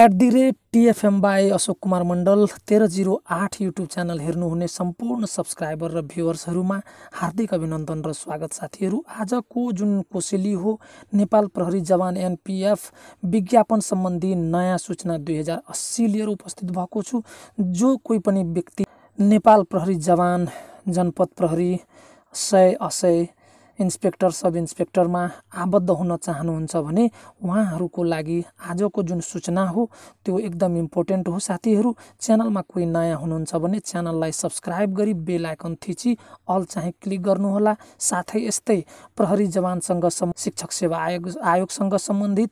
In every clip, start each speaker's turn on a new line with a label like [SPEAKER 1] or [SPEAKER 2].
[SPEAKER 1] at the rate TFM by Ashok Kumar Mandal तेह्र zero आठ YouTube channel हेर्नुहुने सम्पूर्ण सब्सक्राइबर र भ्युवर्सहरूमा हार्दिक अभिनन्दन र स्वागत साथीहरू आजको जुन कोसेली हो नेपाल प्रहरी जवान एनपिएफ विज्ञापन सम्बन्धी नयाँ सूचना दुई हजार अस्सी लिएर उपस्थित भएको छु जो कोही पनि व्यक्ति नेपाल प्रहरी जवान जनपद प्रहरी सय असय इन्सपेक्टर सब इन्सपेक्टरमा आबद्ध हुन चाहनुहुन्छ भने उहाँहरूको लागि आजको जुन सूचना हो त्यो एकदम इम्पोर्टेन्ट हो साथीहरू च्यानलमा कोही नयाँ हुनुहुन्छ भने च्यानललाई सब्सक्राइब गरी बेल आइकन थिची अल चाहिँ क्लिक गर्नुहोला साथै यस्तै प्रहरी जवानसँग शिक्षक सेवा आयोग आयोगसँग सम्बन्धित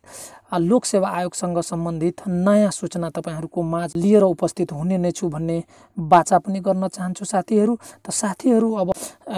[SPEAKER 1] लोकसेवा सेवा आयोगसँग सम्बन्धित नयाँ सूचना तपाईँहरूको माझ लिएर उपस्थित हुने नै छु भन्ने बाचा पनि गर्न चाहन्छु साथीहरू त साथीहरू अब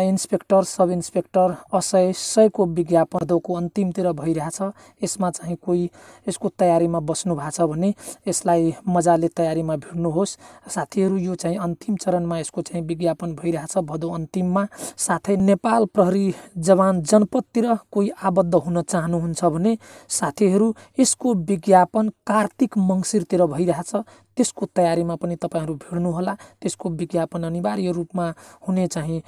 [SPEAKER 1] इन्सपेक्टर सब इन्सपेक्टर असय सयको विज्ञापन दोको अन्तिमतिर भइरहेछ यसमा चाहिँ कोही यसको तयारीमा बस्नु भएको छ भने यसलाई मजाले तयारीमा भिड्नुहोस् साथीहरू यो चाहिँ अन्तिम चरणमा यसको चाहिँ विज्ञापन भइरहेछ भदौ अन्तिममा साथै नेपाल प्रहरी जवान जनपदतिर कोही आबद्ध हुन चाहनुहुन्छ भने साथीहरू यसको विज्ञापन कार्तिक मङ्सिरतिर भइरहेछ त्यसको तयारीमा पनि तपाईँहरू भिड्नुहोला त्यसको विज्ञापन अनिवार्य रूपमा हुने चाहिँ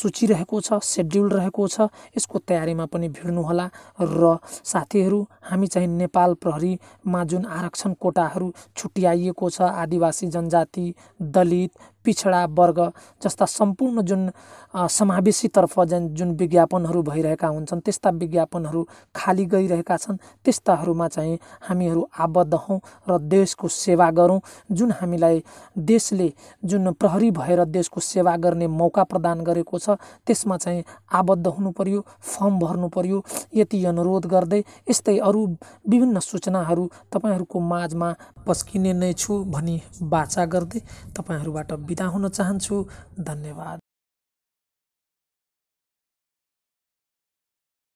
[SPEAKER 1] सूची रहेको छ सेड्युल रहेको छ यसको तयारीमा पनि भिड्नुहोला र साथीहरू हामी चाहिँ नेपाल प्रहरीमा जुन आरक्षण कोटाहरू छुट्याइएको छ आदिवासी जनजाति दलित पिछडा वर्ग जस्ता सम्पूर्ण जुन समावेशीतर्फ जुन जुन विज्ञापनहरू भइरहेका हुन्छन् त्यस्ता विज्ञापनहरू खाली गइरहेका छन् त्यस्ताहरूमा चाहिँ हामीहरू आबद्ध हौँ र देशको सेवा गरौँ जुन हामीलाई देशले जुन प्रहरी भएर देशको सेवा गर्ने मौका प्रदान गरेको छ त्यसमा चाहिँ आबद्ध हुनु पर्यो फर्म भर्नु पर्यो यति अनुरोध गर्दै यस्तै अरू विभिन्न सूचनाहरू तपाईँहरूको माझमा पस्किने नै छु भनी बाचा गर्दै तपाईँहरूबाट बिदा हुन चाहन्छु धन्यवाद